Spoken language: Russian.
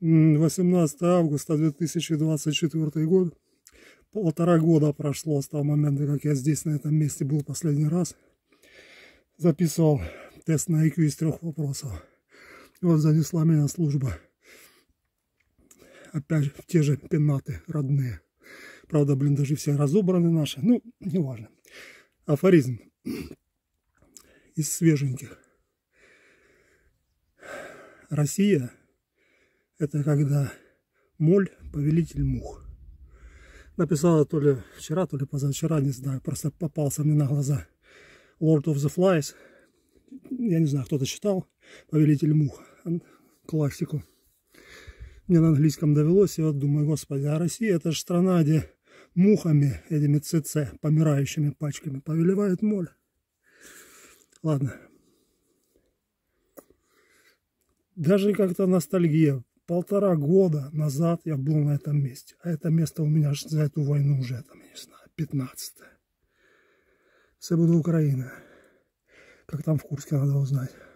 18 августа 2024 год. Полтора года прошло с того момента, как я здесь, на этом месте был последний раз. Записывал тест на IQ из трех вопросов. И вот занесла меня служба. Опять в те же пенаты родные. Правда, блин, даже все разобраны наши. Ну, неважно. Афоризм из свеженьких. Россия это когда моль, повелитель мух. Написала то ли вчера, то ли позавчера, не знаю, просто попался мне на глаза. Lord of the Flies. Я не знаю, кто-то читал. Повелитель мух. Классику. Мне на английском довелось. и вот думаю, господи, а Россия это же страна, где мухами, этими ЦЦ, помирающими пачками, повелевает моль. Ладно. Даже как-то ностальгия полтора года назад я был на этом месте. А это место у меня за эту войну уже, там, я не знаю, 15 -е. Це буде Україна. там в Курске, надо узнать.